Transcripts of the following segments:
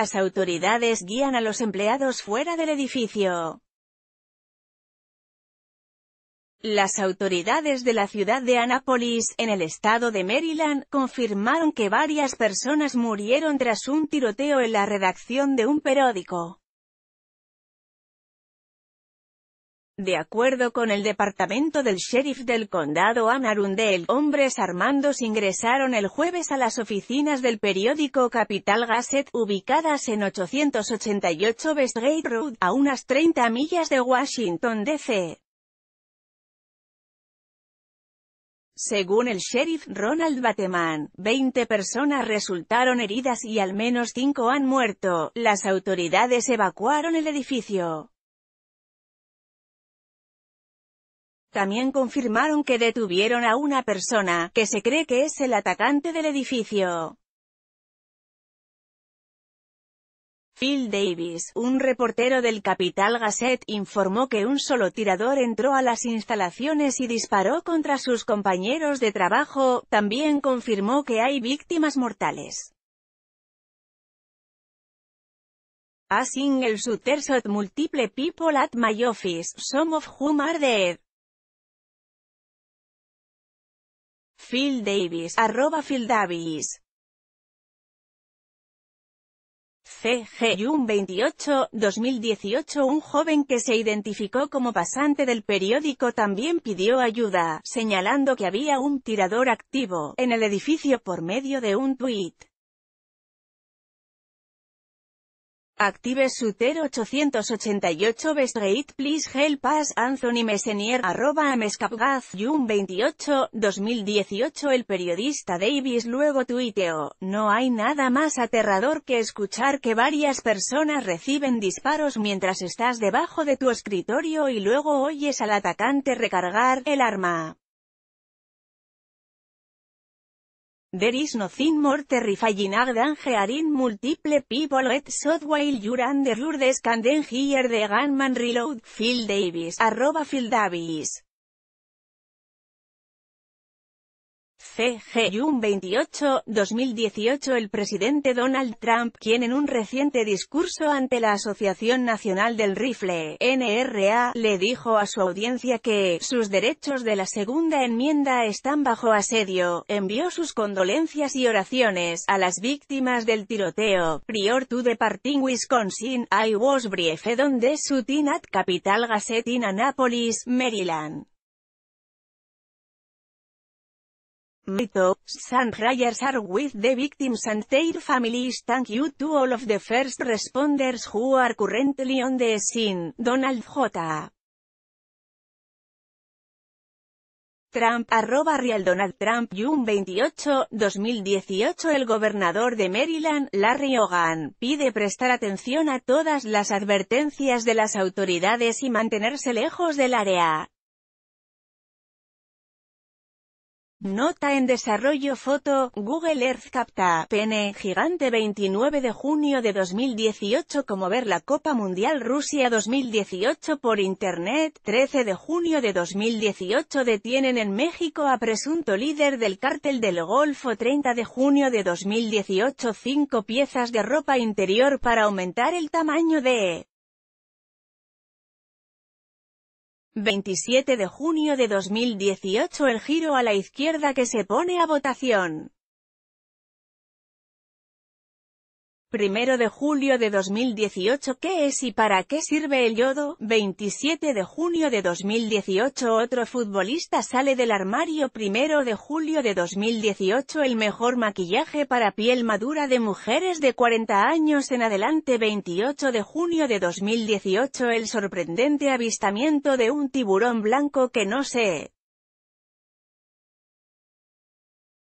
las autoridades guían a los empleados fuera del edificio. Las autoridades de la ciudad de Annapolis, en el estado de Maryland, confirmaron que varias personas murieron tras un tiroteo en la redacción de un periódico. De acuerdo con el departamento del sheriff del condado Ann Arundel, hombres armados ingresaron el jueves a las oficinas del periódico Capital Gazette, ubicadas en 888 Westgate Road, a unas 30 millas de Washington, D.C. Según el sheriff Ronald Bateman, 20 personas resultaron heridas y al menos 5 han muerto. Las autoridades evacuaron el edificio. También confirmaron que detuvieron a una persona, que se cree que es el atacante del edificio. Phil Davis, un reportero del Capital Gazette, informó que un solo tirador entró a las instalaciones y disparó contra sus compañeros de trabajo, también confirmó que hay víctimas mortales. multiple people at my office, some of whom are dead. Phil Davis, arroba Phil Davis. CG 28, 2018 Un joven que se identificó como pasante del periódico también pidió ayuda, señalando que había un tirador activo, en el edificio por medio de un tuit. Active Suter 888 Westgate, Please Help Us Anthony Messenier arroba June 28, 2018 El periodista Davis luego tuiteó, no hay nada más aterrador que escuchar que varias personas reciben disparos mientras estás debajo de tu escritorio y luego oyes al atacante recargar el arma. There is nothing more terrifying than hearing multiple people get shot while you're under your and gunman reload. Phil Davis, arroba Phil Davis. CG 28, 2018 el presidente Donald Trump, quien en un reciente discurso ante la Asociación Nacional del Rifle, NRA, le dijo a su audiencia que, sus derechos de la segunda enmienda están bajo asedio, envió sus condolencias y oraciones, a las víctimas del tiroteo, prior to departing Wisconsin, I was briefed on the shooting at Capital Gazette in Annapolis, Maryland. My thoughts are with the victims and their families. Thank you to all of the first responders who are currently on the scene. Donald J. Trump, arroba real Donald Trump, June 28, 2018 El gobernador de Maryland, Larry Hogan, pide prestar atención a todas las advertencias de las autoridades y mantenerse lejos del área. Nota en desarrollo foto, Google Earth capta pene, gigante 29 de junio de 2018 como ver la Copa Mundial Rusia 2018 por Internet, 13 de junio de 2018 detienen en México a presunto líder del cártel del Golfo 30 de junio de 2018 5 piezas de ropa interior para aumentar el tamaño de 27 de junio de 2018 el giro a la izquierda que se pone a votación. 1 de julio de 2018 ¿Qué es y para qué sirve el yodo? 27 de junio de 2018 Otro futbolista sale del armario 1 de julio de 2018 El mejor maquillaje para piel madura de mujeres de 40 años en adelante 28 de junio de 2018 El sorprendente avistamiento de un tiburón blanco que no se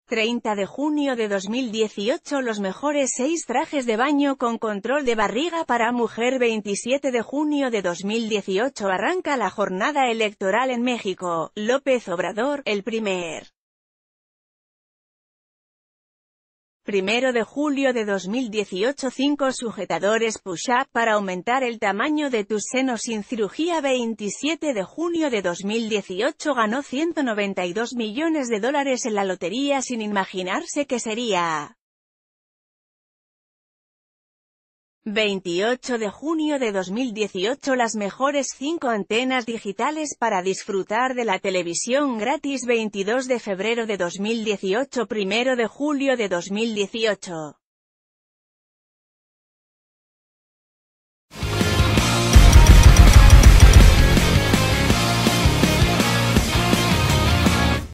30 de junio de 2018 Los mejores seis trajes de baño con control de barriga para mujer 27 de junio de 2018 Arranca la jornada electoral en México, López Obrador, el primer 1 de julio de 2018 5 sujetadores push-up para aumentar el tamaño de tus senos sin cirugía 27 de junio de 2018 ganó 192 millones de dólares en la lotería sin imaginarse que sería 28 de junio de 2018 Las mejores 5 antenas digitales para disfrutar de la televisión gratis 22 de febrero de 2018 1 de julio de 2018